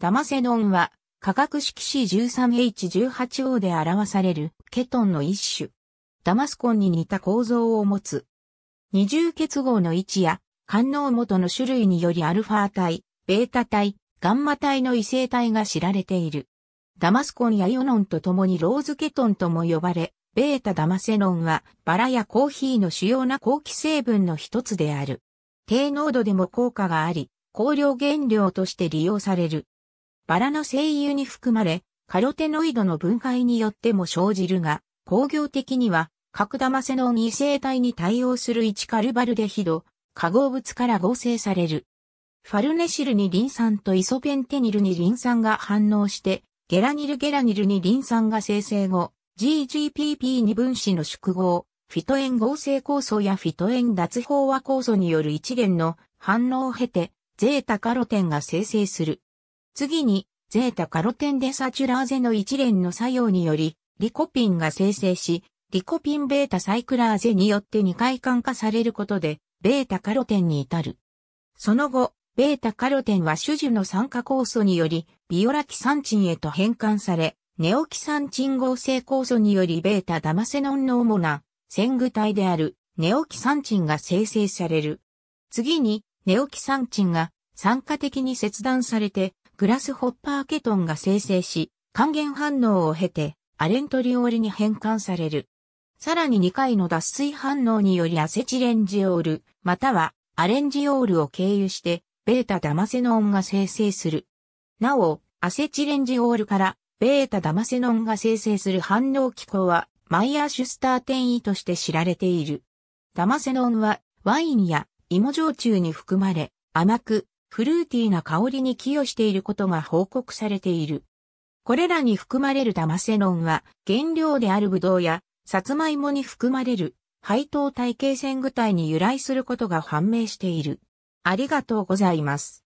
ダマセドンは、化学式 C13H18O で表されるケトンの一種。ダマスコンに似た構造を持つ。二重結合の位置や、官能元の種類によりアルファ体、ベータ体、ガンマ体の異性体が知られている。ダマスコンやイオノンと共にローズケトンとも呼ばれ、ベータダマセノンはバラやコーヒーの主要な後期成分の一つである。低濃度でも効果があり、香料原料として利用される。バラの精油に含まれ、カロテノイドの分解によっても生じるが、工業的には、角玉セノン異性体に対応する1カルバルデヒド、化合物から合成される。ファルネシルにリン酸とイソペンテニルにリン酸が反応して、ゲラニルゲラニルにリン酸が生成後、GGPP2 分子の縮合、フィトエン合成酵素やフィトエン脱飽和酵素による一連の反応を経て、ゼータカロテンが生成する。次に、ゼータカロテンデサチュラーゼの一連の作用により、リコピンが生成し、リコピンベータサイクラーゼによって二回換化されることで、ベータカロテンに至る。その後、ベータカロテンは種樹の酸化酵素により、ビオラキサンチンへと変換され、ネオキサンチン合成酵素によりベータダマセノンの主な線具体であるネオキサンチンが生成される。次に、ネオキサンチンが酸化的に切断されてグラスホッパーケトンが生成し、還元反応を経て、アレントリオールに変換される。さらに2回の脱水反応によりアセチレンジオール、またはアレンジオールを経由して、ベータダマセノンが生成する。なお、アセチレンジオールから、ベータダマセノンが生成する反応機構は、マイヤーシュスター転移として知られている。ダマセノンは、ワインや芋焼酎に含まれ、甘く、フルーティーな香りに寄与していることが報告されている。これらに含まれるダマセノンは、原料であるブドウや、サツマイモに含まれる、配当体系線具体に由来することが判明している。ありがとうございます。